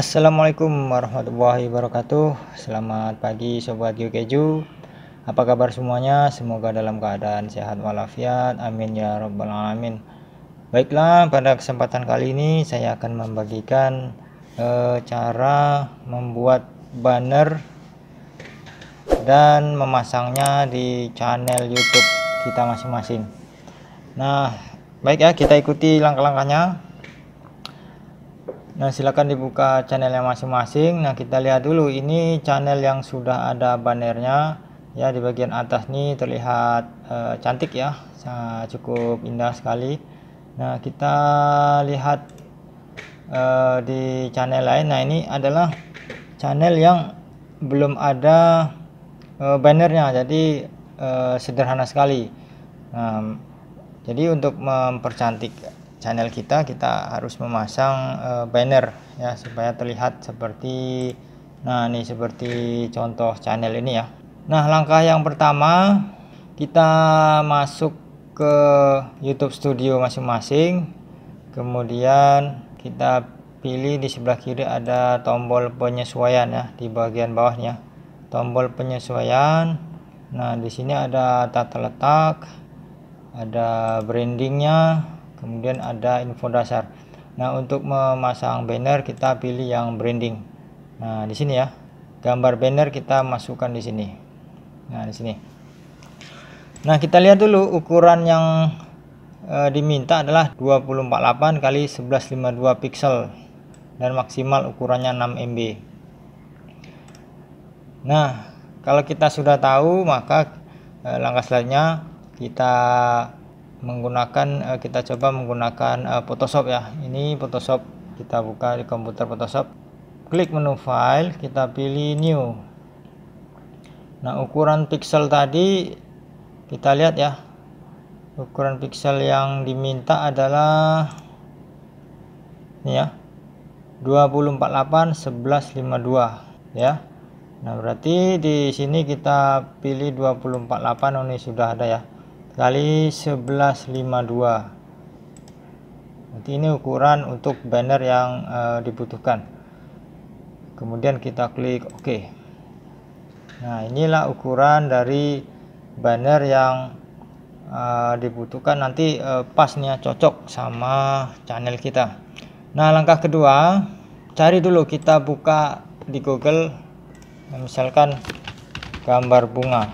Assalamualaikum warahmatullahi wabarakatuh Selamat pagi Sobat Keju Apa kabar semuanya? Semoga dalam keadaan sehat walafiat Amin ya robbal Alamin Baiklah pada kesempatan kali ini Saya akan membagikan e, Cara membuat banner Dan memasangnya di channel youtube kita masing-masing Nah baik ya kita ikuti langkah-langkahnya Nah, silakan dibuka channel yang masing-masing. Nah, kita lihat dulu ini channel yang sudah ada bannernya ya di bagian atas nih terlihat uh, cantik ya. cukup indah sekali. Nah, kita lihat uh, di channel lain. Nah, ini adalah channel yang belum ada uh, bannernya. Jadi sederhana sekali. Nah, jadi untuk mempercantik channel kita kita harus memasang uh, banner ya supaya terlihat seperti nah ini seperti contoh channel ini ya nah langkah yang pertama kita masuk ke YouTube Studio masing-masing kemudian kita pilih di sebelah kiri ada tombol penyesuaian ya di bagian bawahnya tombol penyesuaian nah di sini ada tata letak ada brandingnya kemudian ada info dasar nah untuk memasang banner kita pilih yang branding nah di sini ya gambar banner kita masukkan di sini nah di sini nah kita lihat dulu ukuran yang e, diminta adalah 248 kali 1152 pixel dan maksimal ukurannya 6 MB nah kalau kita sudah tahu maka e, langkah selanjutnya kita menggunakan eh, kita coba menggunakan eh, Photoshop ya ini Photoshop kita buka di komputer Photoshop klik menu file kita pilih new nah ukuran pixel tadi kita lihat ya ukuran pixel yang diminta adalah ini ya 248 1152 ya Nah berarti di sini kita pilih 248 ini sudah ada ya kali 1152 Nanti ini ukuran untuk banner yang uh, dibutuhkan. Kemudian kita klik OK. Nah, inilah ukuran dari banner yang uh, dibutuhkan nanti uh, pasnya cocok sama channel kita. Nah, langkah kedua, cari dulu kita buka di Google misalkan gambar bunga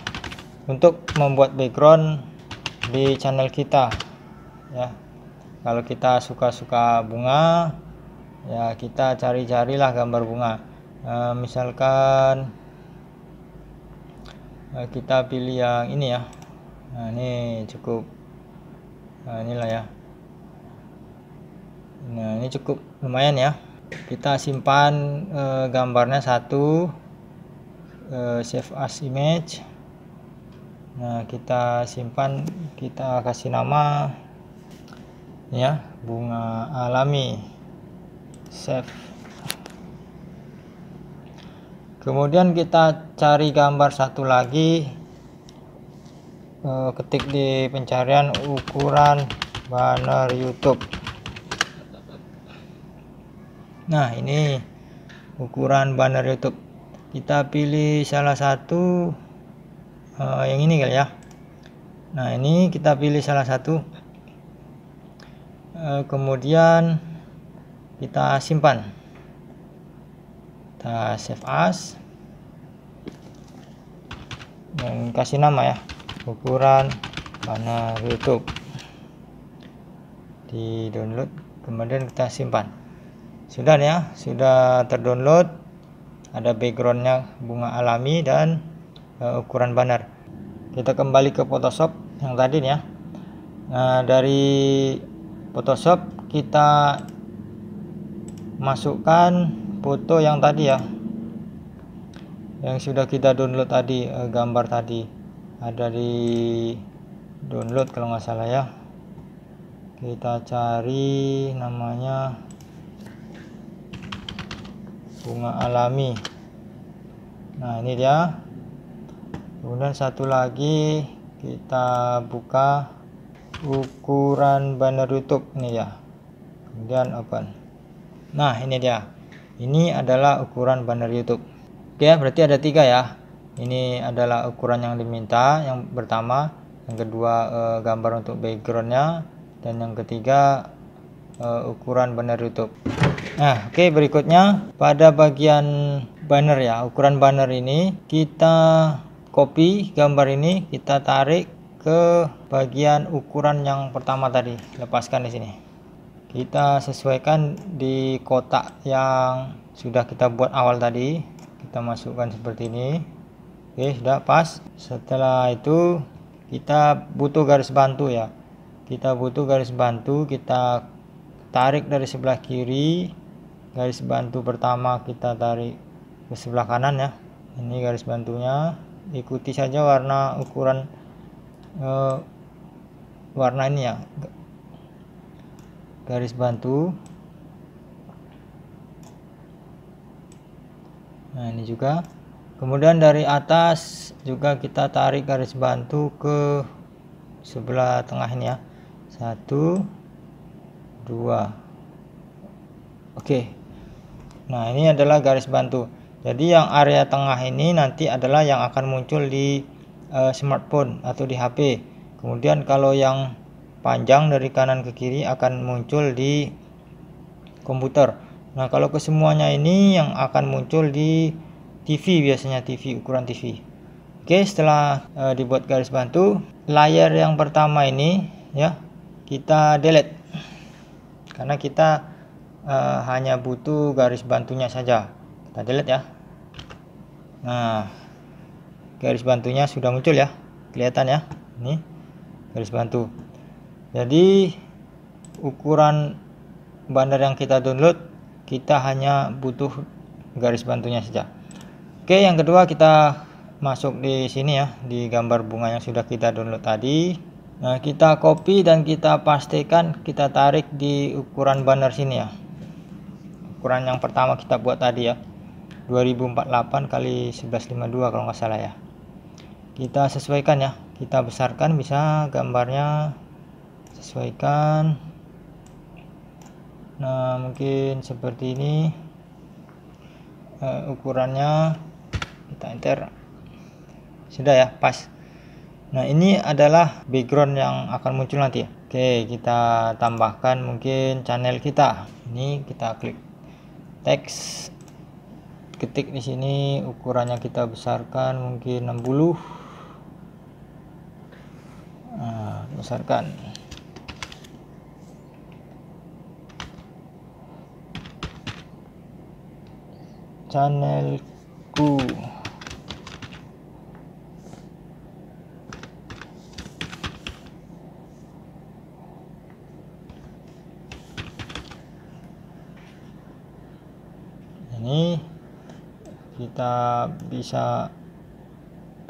untuk membuat background di channel kita ya kalau kita suka-suka bunga ya kita cari-carilah gambar bunga e, misalkan eh, kita pilih yang ini ya nah ini cukup nah inilah ya nah ini cukup lumayan ya kita simpan e, gambarnya satu e, save as image nah kita simpan kita kasih nama ya bunga alami save kemudian kita cari gambar satu lagi e, ketik di pencarian ukuran banner YouTube nah ini ukuran banner YouTube kita pilih salah satu e, yang ini kali ya nah ini kita pilih salah satu eh, kemudian kita simpan kita save as dan kasih nama ya ukuran panel youtube di download kemudian kita simpan sudah ya sudah terdownload ada backgroundnya bunga alami dan uh, ukuran banner kita kembali ke Photoshop yang tadi ya nah dari Photoshop kita masukkan foto yang tadi ya yang sudah kita download tadi eh, gambar tadi ada di download kalau nggak salah ya kita cari namanya bunga alami nah ini dia kemudian satu lagi kita buka ukuran banner YouTube ini ya kemudian open nah ini dia ini adalah ukuran banner YouTube oke berarti ada tiga ya ini adalah ukuran yang diminta yang pertama yang kedua eh, gambar untuk backgroundnya dan yang ketiga eh, ukuran banner YouTube nah oke berikutnya pada bagian banner ya ukuran banner ini kita copy gambar ini kita tarik ke bagian ukuran yang pertama tadi lepaskan di sini kita sesuaikan di kotak yang sudah kita buat awal tadi kita masukkan seperti ini oke sudah pas setelah itu kita butuh garis bantu ya kita butuh garis bantu kita tarik dari sebelah kiri garis bantu pertama kita tarik ke sebelah kanan ya ini garis bantunya ikuti saja warna ukuran uh, warna ini ya garis bantu nah ini juga kemudian dari atas juga kita tarik garis bantu ke sebelah tengah ini ya satu dua oke nah ini adalah garis bantu jadi yang area tengah ini nanti adalah yang akan muncul di uh, smartphone atau di HP kemudian kalau yang panjang dari kanan ke kiri akan muncul di komputer nah kalau kesemuanya ini yang akan muncul di TV biasanya TV ukuran TV Oke setelah e, dibuat garis bantu layar yang pertama ini ya kita delete karena kita e, hanya butuh garis bantunya saja kita delete ya nah garis bantunya sudah muncul ya kelihatan ya ini garis bantu jadi ukuran bandar yang kita download kita hanya butuh garis bantunya saja oke yang kedua kita masuk di sini ya di gambar bunga yang sudah kita download tadi nah kita copy dan kita pastikan kita tarik di ukuran bandar sini ya ukuran yang pertama kita buat tadi ya 2048 kali 1152 kalau nggak salah ya kita sesuaikan ya kita besarkan bisa gambarnya sesuaikan nah mungkin seperti ini uh, ukurannya kita enter sudah ya pas nah ini adalah background yang akan muncul nanti ya oke kita tambahkan mungkin channel kita ini kita klik teks ketik di sini ukurannya kita besarkan mungkin 60 nah, besarkan channelku bisa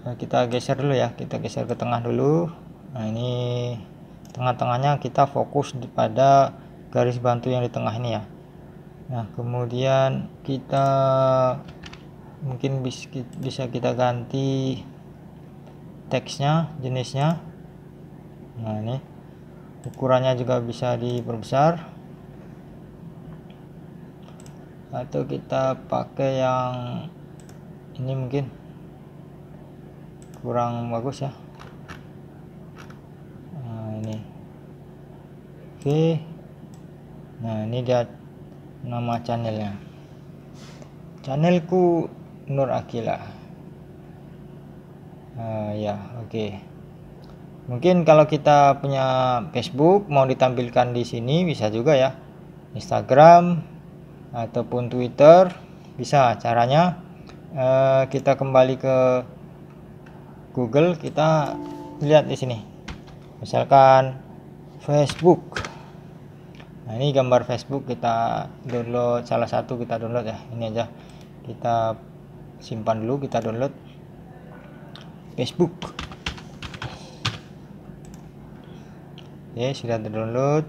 eh, kita geser dulu ya kita geser ke tengah dulu nah ini tengah-tengahnya kita fokus pada garis bantu yang di tengah ini ya nah kemudian kita mungkin bisa kita ganti teksnya jenisnya nah ini ukurannya juga bisa diperbesar atau kita pakai yang ini mungkin kurang bagus ya nah ini oke nah ini dia nama channelnya channelku Nur Akila uh, ya oke mungkin kalau kita punya Facebook mau ditampilkan di sini bisa juga ya Instagram ataupun Twitter bisa caranya Eh, kita kembali ke Google kita lihat di sini misalkan Facebook nah ini gambar Facebook kita download salah satu kita download ya ini aja kita simpan dulu kita download Facebook oke sudah terdownload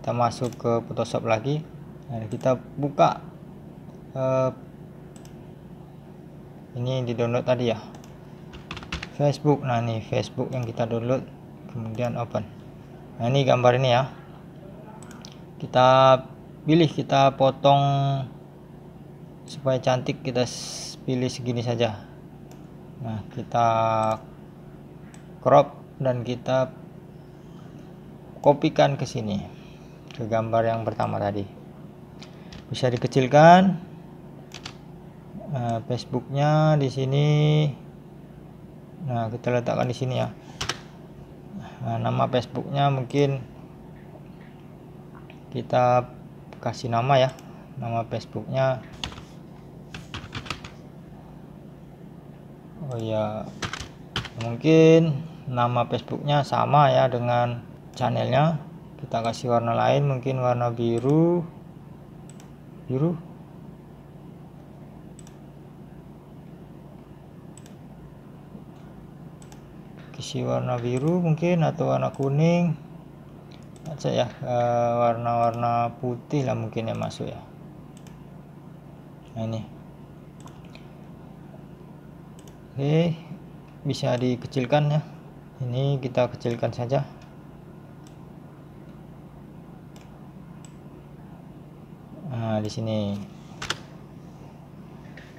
kita masuk ke Photoshop lagi nah, kita buka uh, ini di download tadi ya Facebook nah ini Facebook yang kita download kemudian open nah ini gambar ini ya kita pilih kita potong supaya cantik kita pilih segini saja nah kita crop dan kita kopikan ke sini ke gambar yang pertama tadi bisa dikecilkan Eh, Facebooknya di sini nah kita letakkan di sini ya nah, nama Facebooknya mungkin kita kasih nama ya nama Facebooknya Oh ya mungkin nama Facebooknya sama ya dengan channelnya kita kasih warna lain mungkin warna biru biru isi warna biru mungkin atau warna kuning aja ya eh, warna-warna e, putih lah mungkin yang masuk ya nah ini oke bisa dikecilkan ya ini kita kecilkan saja nah di sini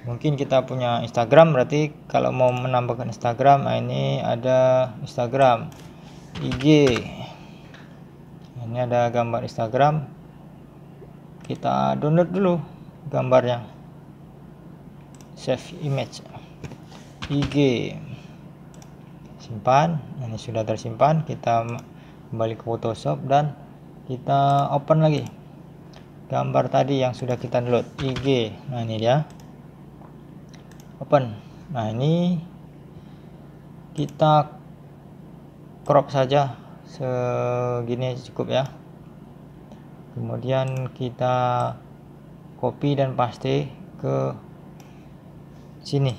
mungkin kita punya Instagram berarti kalau mau menambahkan Instagram nah ini ada Instagram IG ini ada gambar Instagram kita download dulu gambarnya save image IG simpan ini sudah tersimpan kita kembali ke Photoshop dan kita open lagi gambar tadi yang sudah kita download IG nah ini dia open nah ini kita crop saja segini cukup ya kemudian kita copy dan paste ke sini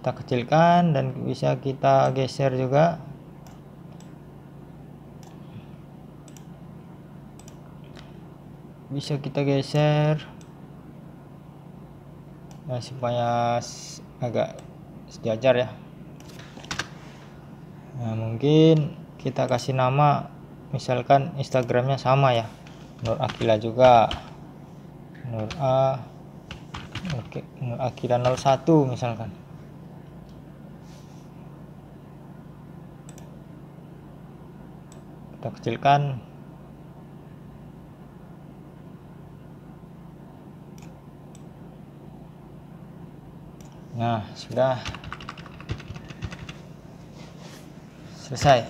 kita kecilkan dan bisa kita geser juga bisa kita geser nah, supaya agak sejajar ya nah mungkin kita kasih nama misalkan instagramnya sama ya Nur Akila juga Nur A oke Nur Akila 01 misalkan kita kecilkan Nah, sudah selesai.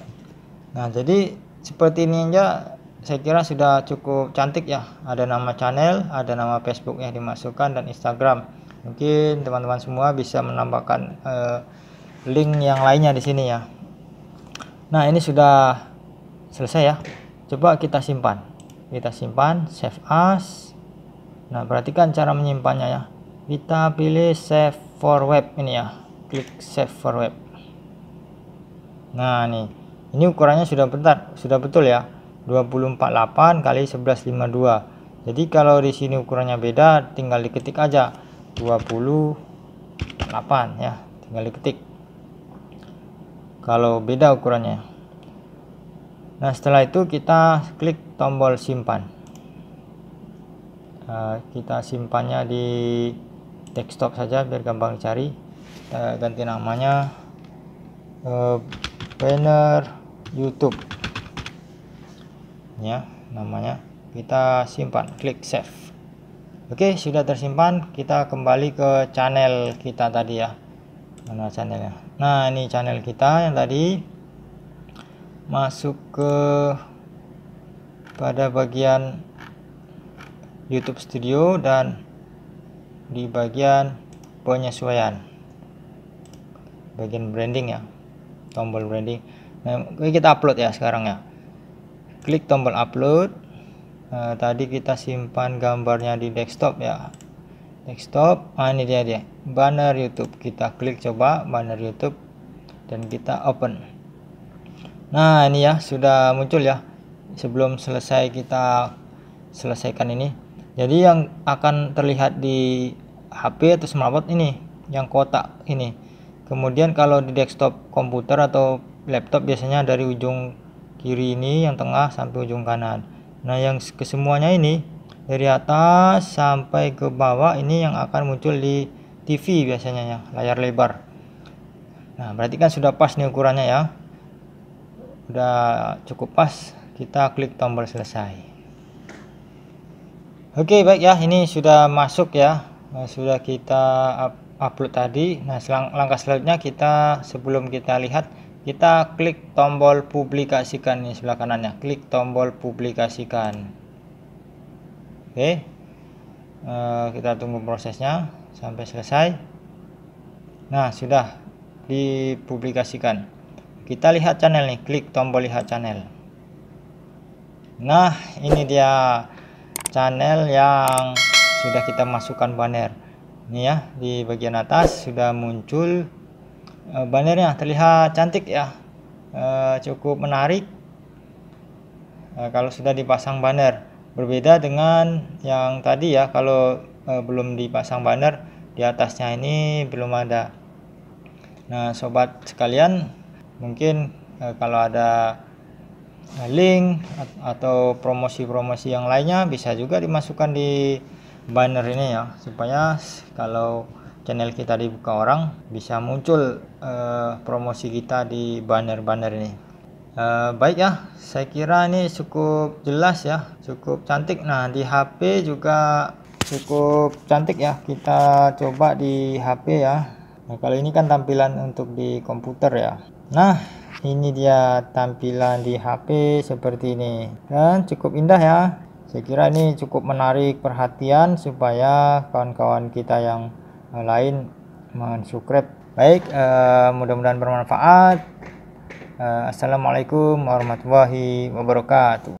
Nah, jadi seperti ini aja saya kira sudah cukup cantik ya. Ada nama channel, ada nama Facebook yang dimasukkan dan Instagram. Mungkin teman-teman semua bisa menambahkan eh, link yang lainnya di sini ya. Nah, ini sudah selesai ya. Coba kita simpan. Kita simpan save as. Nah, perhatikan cara menyimpannya ya. Kita pilih save for web ini ya klik save for web nah nih ini ukurannya sudah benar sudah betul ya 248 kali 1152 jadi kalau di sini ukurannya beda tinggal diketik aja 28 ya tinggal diketik kalau beda ukurannya nah setelah itu kita klik tombol simpan nah, kita simpannya di desktop saja biar gampang dicari kita ganti namanya eh, banner YouTube ya namanya kita simpan klik save Oke sudah tersimpan kita kembali ke channel kita tadi ya mana channelnya nah ini channel kita yang tadi masuk ke pada bagian YouTube Studio dan di bagian penyesuaian bagian branding ya tombol branding nah kita upload ya sekarang ya klik tombol upload nah, tadi kita simpan gambarnya di desktop ya desktop nah, ini dia dia banner YouTube kita klik coba banner YouTube dan kita open nah ini ya sudah muncul ya sebelum selesai kita selesaikan ini jadi yang akan terlihat di HP atau smartphone ini yang kotak ini kemudian kalau di desktop komputer atau laptop biasanya dari ujung kiri ini yang tengah sampai ujung kanan nah yang kesemuanya ini dari atas sampai ke bawah ini yang akan muncul di TV biasanya ya layar lebar nah berarti kan sudah pas nih ukurannya ya udah cukup pas kita klik tombol selesai oke baik ya ini sudah masuk ya nah, sudah kita upload tadi nah selang, langkah selanjutnya kita sebelum kita lihat kita klik tombol publikasikan di sebelah kanannya klik tombol publikasikan oke okay. Eh, kita tunggu prosesnya sampai selesai nah sudah dipublikasikan kita lihat channel nih klik tombol lihat channel Nah, ini dia channel yang sudah kita masukkan banner ini ya di bagian atas sudah muncul e, bannernya terlihat cantik ya e, cukup menarik e, kalau sudah dipasang banner berbeda dengan yang tadi ya kalau belum dipasang banner di atasnya ini belum ada nah sobat sekalian mungkin kalau ada link atau promosi-promosi yang lainnya bisa juga dimasukkan di banner ini ya supaya kalau channel kita dibuka orang bisa muncul uh, promosi kita di banner-banner ini uh, baik ya saya kira ini cukup jelas ya cukup cantik nah di HP juga cukup cantik ya kita coba di HP ya nah kalau ini kan tampilan untuk di komputer ya nah ini dia tampilan di HP seperti ini dan cukup indah ya saya kira ini cukup menarik perhatian supaya kawan-kawan kita yang eh, lain mensubscribe baik uh, mudah-mudahan bermanfaat uh, assalamualaikum warahmatullahi wabarakatuh